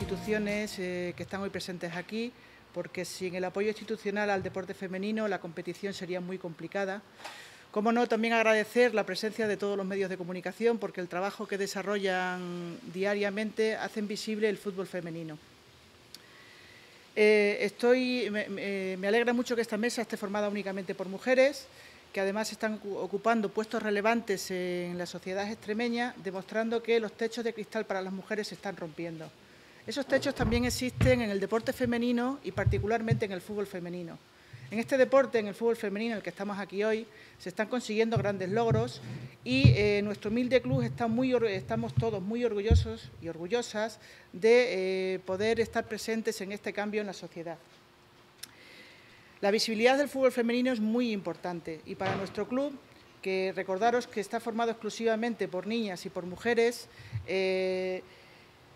instituciones eh, que están hoy presentes aquí, porque sin el apoyo institucional al deporte femenino la competición sería muy complicada. Como no, también agradecer la presencia de todos los medios de comunicación, porque el trabajo que desarrollan diariamente hacen visible el fútbol femenino. Eh, me, me alegra mucho que esta mesa esté formada únicamente por mujeres que además están ocupando puestos relevantes en la sociedad extremeña, demostrando que los techos de cristal para las mujeres se están rompiendo. Esos techos también existen en el deporte femenino y particularmente en el fútbol femenino. En este deporte, en el fútbol femenino, en el que estamos aquí hoy, se están consiguiendo grandes logros y eh, nuestro humilde club está muy, estamos todos muy orgullosos y orgullosas de eh, poder estar presentes en este cambio en la sociedad. La visibilidad del fútbol femenino es muy importante y para nuestro club, que recordaros que está formado exclusivamente por niñas y por mujeres, eh,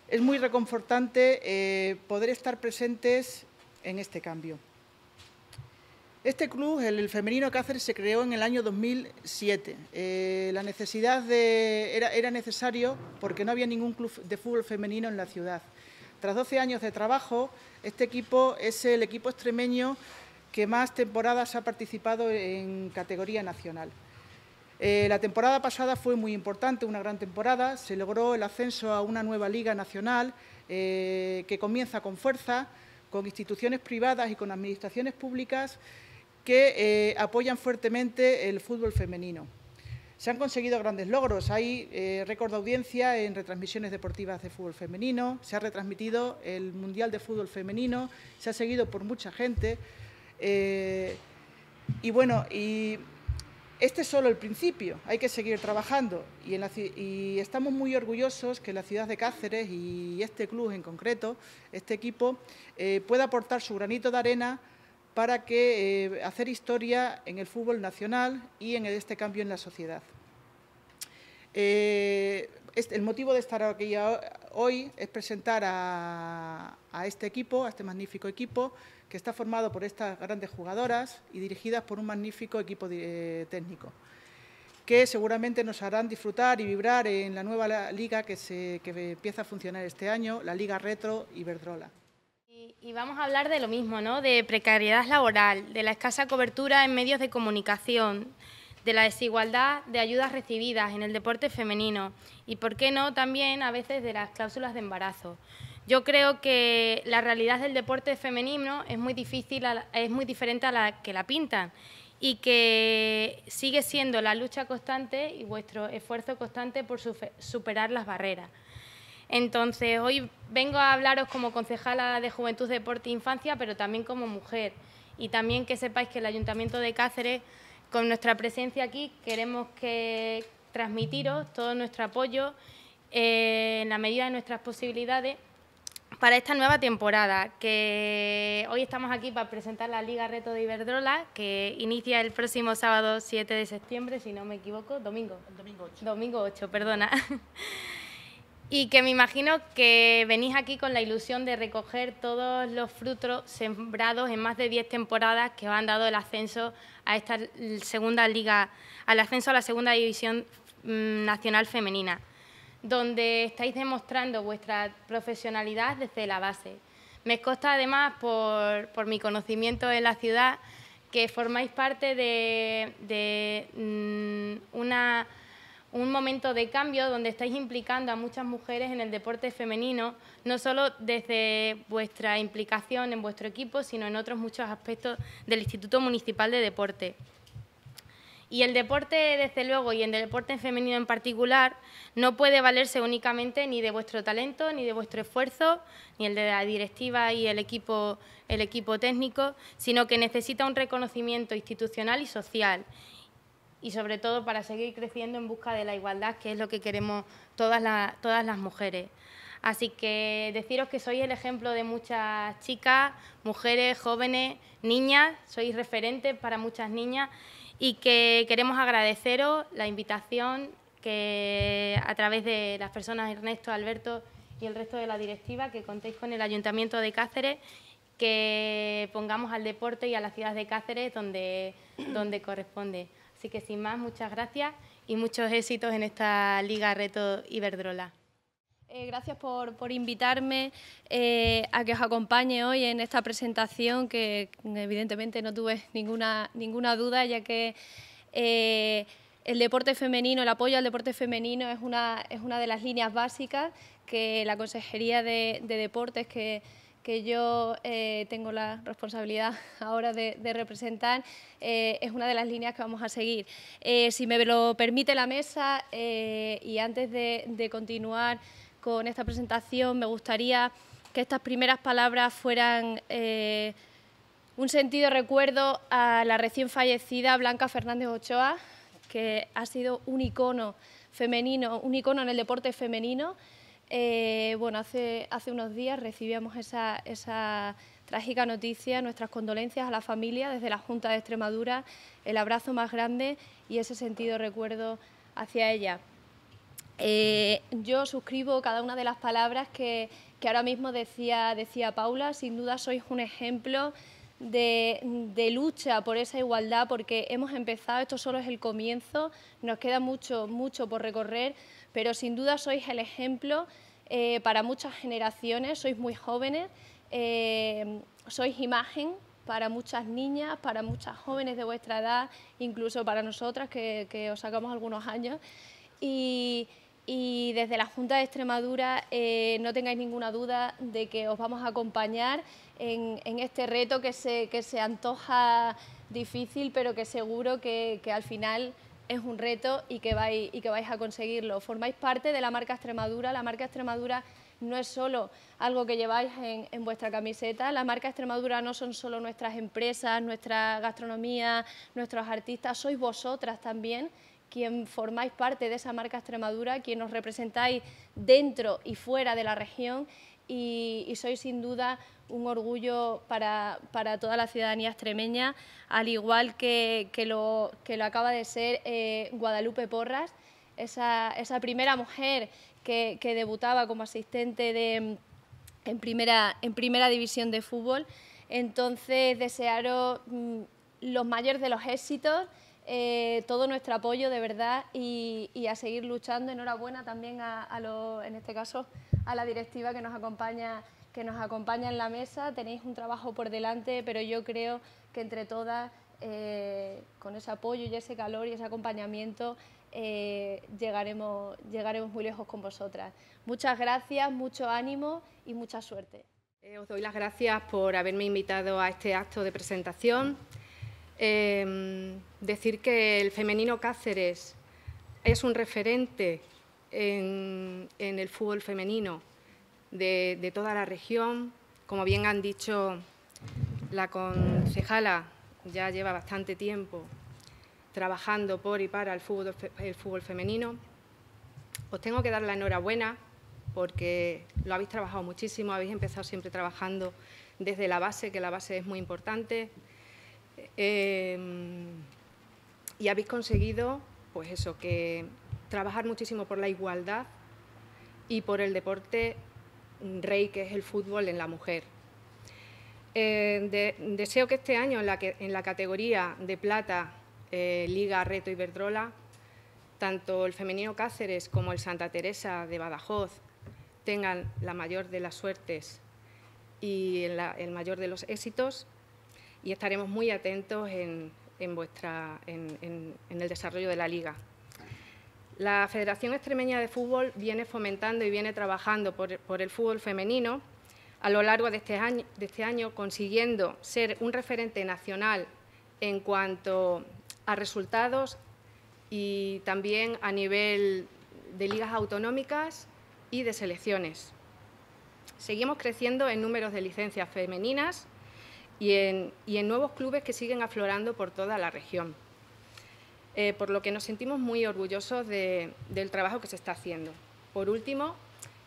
es muy reconfortante eh, poder estar presentes en este cambio. Este club, el, Femenino Cáceres, se creó en el año 2007. Eh, la necesidad era, era necesario porque no había ningún club de fútbol femenino en la ciudad. Tras 12 años de trabajo, este equipo es el equipo extremeño que más temporadas ha participado en categoría nacional. Eh, la temporada pasada fue muy importante, una gran temporada. Se logró el ascenso a una nueva liga nacional eh, que comienza con fuerza, con instituciones privadas y con administraciones públicas que eh, apoyan fuertemente el fútbol femenino. Se han conseguido grandes logros. Hay récord de audiencia en retransmisiones deportivas de fútbol femenino, se ha retransmitido el Mundial de Fútbol Femenino, se ha seguido por mucha gente. y bueno, y este es solo el principio, hay que seguir trabajando y, estamos muy orgullosos que la ciudad de Cáceres y este club en concreto, este equipo, eh, pueda aportar su granito de arena para eh, hacer historia en el fútbol nacional y en este cambio en la sociedad. Eh, el motivo de estar aquí hoy es presentar a, este equipo, a este magnífico equipo, que está formado por estas grandes jugadoras y dirigidas por un magnífico equipo eh, técnico, que seguramente nos harán disfrutar y vibrar en la nueva liga que, se, empieza a funcionar este año, la Liga Retro Iberdrola. Y, y vamos a hablar de lo mismo, ¿no? de precariedad laboral, de la escasa cobertura en medios de comunicación, de la desigualdad de ayudas recibidas en el deporte femenino y, por qué no, también a veces de las cláusulas de embarazo. Yo creo que la realidad del deporte femenino es muy difícil, es muy diferente a la que la pintan y que sigue siendo la lucha constante y vuestro esfuerzo constante por superar las barreras. Entonces, hoy vengo a hablaros como concejala de Juventud, Deporte e Infancia, pero también como mujer. Y también que sepáis que el Ayuntamiento de Cáceres con nuestra presencia aquí queremos que transmitiros todo nuestro apoyo eh, en la medida de nuestras posibilidades para esta nueva temporada, que hoy estamos aquí para presentar la Liga Reto de Iberdrola, que inicia el próximo sábado 7 de septiembre, si no me equivoco, domingo. domingo 8. Domingo 8, perdona. Y que me imagino que venís aquí con la ilusión de recoger todos los frutos sembrados en más de 10 temporadas que os han dado el ascenso a esta segunda liga, al ascenso a la segunda división mm, nacional femenina, donde estáis demostrando vuestra profesionalidad desde la base. Me consta además, por, por mi conocimiento en la ciudad, que formáis parte de, mm, una un momento de cambio donde estáis implicando a muchas mujeres en el deporte femenino, no solo desde vuestra implicación en vuestro equipo, sino en otros muchos aspectos del Instituto Municipal de Deporte. Y el deporte, desde luego, y el deporte femenino en particular, no puede valerse únicamente ni de vuestro talento, ni de vuestro esfuerzo, ni el de la directiva y el equipo, el equipo técnico, sino que necesita un reconocimiento institucional y social y sobre todo para seguir creciendo en busca de la igualdad, que es lo que queremos todas, todas las mujeres. Así que deciros que soy el ejemplo de muchas chicas, mujeres, jóvenes, niñas, sois referentes para muchas niñas y que queremos agradeceros la invitación que a través de las personas Ernesto, Alberto y el resto de la directiva que contéis con el Ayuntamiento de Cáceres que pongamos al deporte y a la ciudad de Cáceres donde, donde corresponde. Así que sin más, muchas gracias y muchos éxitos en esta Liga Reto Iberdrola. Eh, gracias por, invitarme eh, a que os acompañe hoy en esta presentación que evidentemente no tuve ninguna, ninguna duda ya que eh, el deporte femenino, el apoyo al deporte femenino es una, es una de las líneas básicas que la Consejería de, de Deportes que que yo eh, tengo la responsabilidad ahora de, representar, eh, es una de las líneas que vamos a seguir. Eh, si me lo permite la mesa, y antes de, continuar con esta presentación, me gustaría que estas primeras palabras fueran un sentido recuerdo a la recién fallecida Blanca Fernández Ochoa, que ha sido un icono femenino, un icono en el deporte femenino, eh, bueno, hace, unos días recibíamos esa, trágica noticia, nuestras condolencias a la familia desde la Junta de Extremadura, el abrazo más grande y ese sentido recuerdo hacia ella. Eh, yo suscribo cada una de las palabras que, que, ahora mismo decía, decía Paula, sin duda sois un ejemplo de, de, lucha por esa igualdad porque hemos empezado, esto solo es el comienzo, nos queda mucho, mucho por recorrer, pero sin duda sois el ejemplo eh, para muchas generaciones, sois muy jóvenes, eh, sois imagen para muchas niñas, para muchas jóvenes de vuestra edad, incluso para nosotras que, os sacamos algunos años. Y, desde la Junta de Extremadura eh, no tengáis ninguna duda de que os vamos a acompañar en, este reto que se, antoja difícil, pero que seguro que al final es un reto y que, vais, y que vais a conseguirlo. Formáis parte de la marca Extremadura, la marca Extremadura no es solo algo que lleváis en, vuestra camiseta. La marca Extremadura no son solo nuestras empresas, nuestra gastronomía, nuestros artistas, sois vosotras también quien formáis parte de esa marca Extremadura, quien nos representáis dentro y fuera de la región y, soy sin duda un orgullo para, toda la ciudadanía extremeña, al igual que, que, lo, que acaba de ser eh, Guadalupe Porras, esa, primera mujer que, debutaba como asistente de, en, primera, en primera división de fútbol. Entonces, desearos mm, los mayores de los éxitos eh, todo nuestro apoyo de verdad y, a seguir luchando. Enhorabuena también a, en este caso, a la directiva que nos acompaña que nos acompaña en la mesa. Tenéis un trabajo por delante, pero yo creo que entre todas, eh, con ese apoyo y ese calor y ese acompañamiento, eh, llegaremos, llegaremos muy lejos con vosotras. Muchas gracias, mucho ánimo y mucha suerte. os doy las gracias por haberme invitado a este acto de presentación. Em, decir que el femenino Cáceres es un referente en, el fútbol femenino de, toda la región. Como bien han dicho, la concejala ya lleva bastante tiempo trabajando por y para el fútbol, el fútbol femenino. Os tengo que dar la enhorabuena porque lo habéis trabajado muchísimo, habéis empezado siempre trabajando desde la base, que la base es muy importante, Em, y habéis conseguido, pues eso, que trabajar muchísimo por la igualdad y por el deporte mm, rey que es el fútbol en la mujer. Eh, deseo que este año en la, en la categoría de plata, eh, Liga, Reto y Verdrola, tanto el femenino Cáceres como el Santa Teresa de Badajoz tengan la mayor de las suertes y el mayor de los éxitos y estaremos muy atentos en, el desarrollo de la liga. La Federación Extremeña de Fútbol viene fomentando y viene trabajando por, el fútbol femenino a lo largo de este, año, de este año, consiguiendo ser un referente nacional en cuanto a resultados y también a nivel de ligas autonómicas y de selecciones. Seguimos creciendo en números de licencias femeninas y en, nuevos clubes que siguen aflorando por toda la región. Eh, por lo que nos sentimos muy orgullosos del trabajo que se está haciendo. Por último,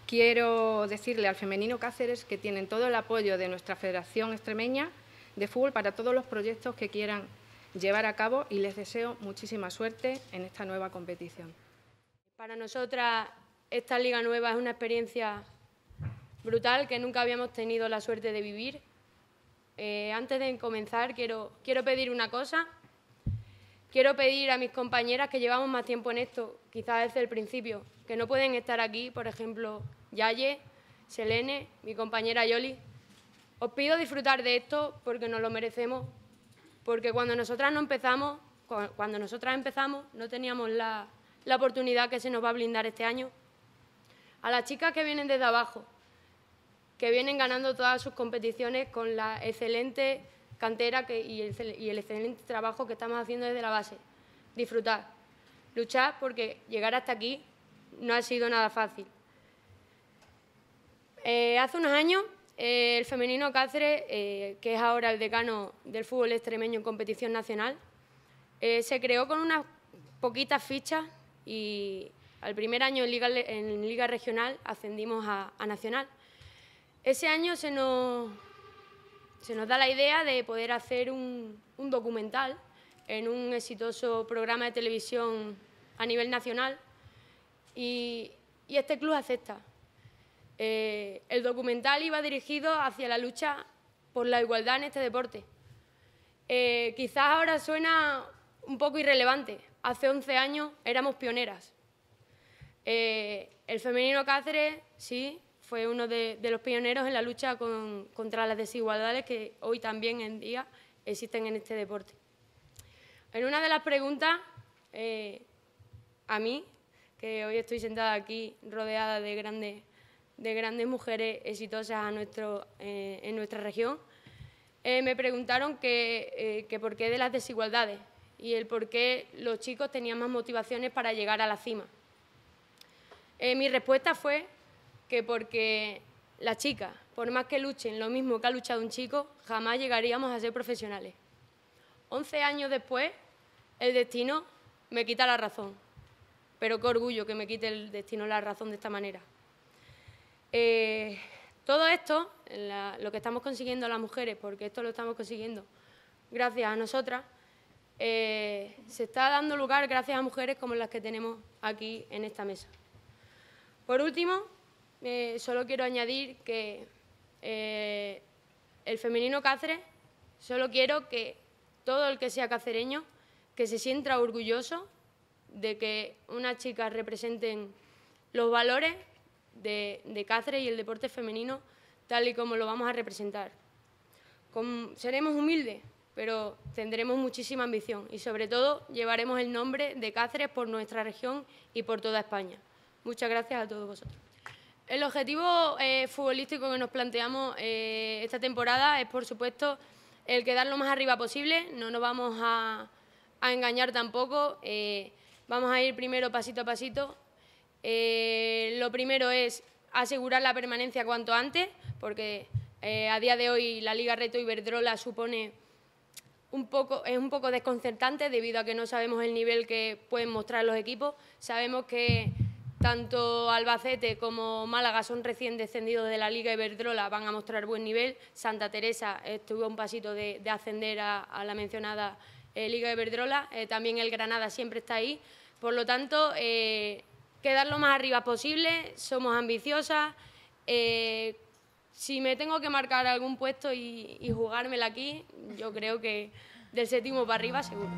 quiero decirle al Femenino Cáceres que tienen todo el apoyo de nuestra Federación Extremeña de Fútbol para todos los proyectos que quieran llevar a cabo y les deseo muchísima suerte en esta nueva competición. Para nosotras esta Liga Nueva es una experiencia brutal que nunca habíamos tenido la suerte de vivir eh, antes de comenzar, quiero, quiero pedir una cosa. Quiero pedir a mis compañeras que llevamos más tiempo en esto, quizás desde el principio, que no pueden estar aquí, por ejemplo, Yaye, Selene, mi compañera Yoli. Os pido disfrutar de esto porque nos lo merecemos, porque cuando nosotras no empezamos, cuando nosotras empezamos, no teníamos la, la oportunidad que se nos va a blindar este año. A las chicas que vienen desde abajo, que vienen ganando todas sus competiciones con la excelente cantera y, el, excelente trabajo que estamos haciendo desde la base. Disfrutar, luchar porque llegar hasta aquí no ha sido nada fácil. Eh, hace unos años, eh, el femenino Cáceres, eh, que es ahora el decano del fútbol extremeño en competición nacional, se creó con unas poquitas fichas y al primer año en Liga, Regional ascendimos a Nacional. Ese año se nos, da la idea de poder hacer un, documental en un exitoso programa de televisión a nivel nacional y, este club acepta. Eh, el documental iba dirigido hacia la lucha por la igualdad en este deporte. Eh, quizás ahora suena un poco irrelevante. Hace 11 años éramos pioneras. Eh, el femenino Cáceres, sí, fue uno de, los pioneros en la lucha contra las desigualdades que hoy también en día existen en este deporte. En una de las preguntas, eh, a mí, que hoy estoy sentada aquí rodeada de grandes, mujeres exitosas eh, en nuestra región, eh, me preguntaron que, por qué de las desigualdades y el por qué los chicos tenían más motivaciones para llegar a la cima. mi respuesta fue que porque las chicas, por más que luchen lo mismo que ha luchado un chico, jamás llegaríamos a ser profesionales. Once años después, el destino me quita la razón. Pero qué orgullo que me quite el destino la razón de esta manera. Eh, todo esto, lo que estamos consiguiendo las mujeres, porque esto lo estamos consiguiendo gracias a nosotras, eh, se está dando lugar gracias a mujeres como las que tenemos aquí en esta mesa. Por último, eh, solo quiero añadir que eh, el femenino Cáceres, solo quiero que todo el que sea cacereño, que se sienta orgulloso de que unas chicas representen los valores de, Cáceres y el deporte femenino tal y como lo vamos a representar. seremos humildes, pero tendremos muchísima ambición y sobre todo llevaremos el nombre de Cáceres por nuestra región y por toda España. Muchas gracias a todos vosotros. El objetivo eh, futbolístico que nos planteamos eh, esta temporada es, por supuesto, el quedar lo más arriba posible. No nos vamos a, engañar tampoco. Eh, vamos a ir primero pasito a pasito. lo primero es asegurar la permanencia cuanto antes, porque a día de hoy la Liga Reto Iberdrola supone un poco, es un poco desconcertante debido a que no sabemos el nivel que pueden mostrar los equipos. Sabemos que tanto Albacete como Málaga son recién descendidos de la Liga Iberdrola, van a mostrar buen nivel. Santa Teresa estuvo un pasito de, ascender a, la mencionada eh, Liga Iberdrola. Eh, también el Granada siempre está ahí. Por lo tanto, eh, quedar lo más arriba posible, somos ambiciosas. si me tengo que marcar algún puesto y, y jugármela aquí, yo creo que del séptimo para arriba seguro.